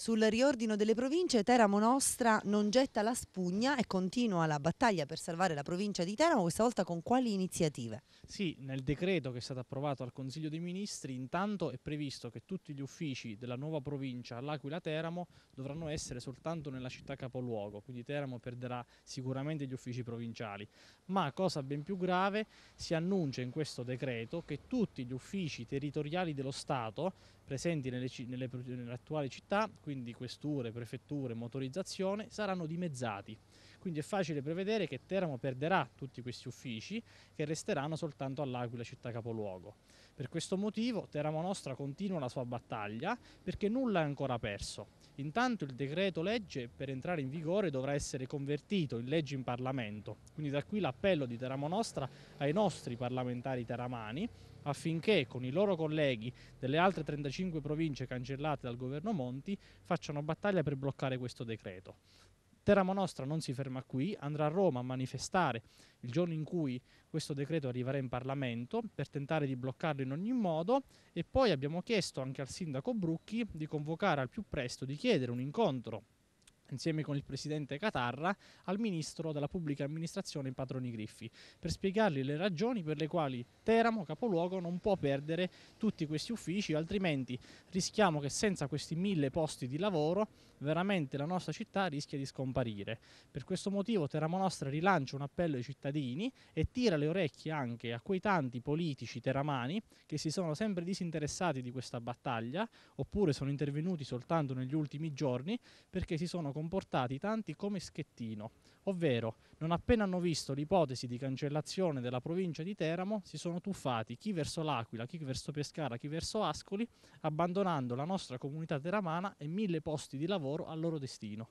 Sul riordino delle province Teramo Nostra non getta la spugna e continua la battaglia per salvare la provincia di Teramo, questa volta con quali iniziative? Sì, nel decreto che è stato approvato al Consiglio dei Ministri intanto è previsto che tutti gli uffici della nuova provincia all'Aquila Teramo dovranno essere soltanto nella città capoluogo, quindi Teramo perderà sicuramente gli uffici provinciali, ma cosa ben più grave si annuncia in questo decreto che tutti gli uffici territoriali dello Stato presenti nelle, nelle, nell'attuale città, quindi questure, prefetture, motorizzazione, saranno dimezzati quindi è facile prevedere che Teramo perderà tutti questi uffici che resteranno soltanto all'Aquila città capoluogo. Per questo motivo Teramo Nostra continua la sua battaglia perché nulla è ancora perso. Intanto il decreto legge per entrare in vigore dovrà essere convertito in legge in Parlamento, quindi da qui l'appello di Teramo Nostra ai nostri parlamentari teramani affinché con i loro colleghi delle altre 35 province cancellate dal governo Monti facciano battaglia per bloccare questo decreto. Teramo Nostra non si ferma qui, andrà a Roma a manifestare il giorno in cui questo decreto arriverà in Parlamento per tentare di bloccarlo in ogni modo e poi abbiamo chiesto anche al sindaco Brucchi di convocare al più presto, di chiedere un incontro insieme con il presidente Catarra, al ministro della pubblica amministrazione Padroni Griffi, per spiegargli le ragioni per le quali Teramo, capoluogo, non può perdere tutti questi uffici, altrimenti rischiamo che senza questi mille posti di lavoro veramente la nostra città rischia di scomparire. Per questo motivo Teramo Nostra rilancia un appello ai cittadini e tira le orecchie anche a quei tanti politici teramani che si sono sempre disinteressati di questa battaglia oppure sono intervenuti soltanto negli ultimi giorni perché si sono comportati tanti come Schettino, ovvero non appena hanno visto l'ipotesi di cancellazione della provincia di Teramo si sono tuffati chi verso l'Aquila, chi verso Pescara, chi verso Ascoli, abbandonando la nostra comunità teramana e mille posti di lavoro al loro destino.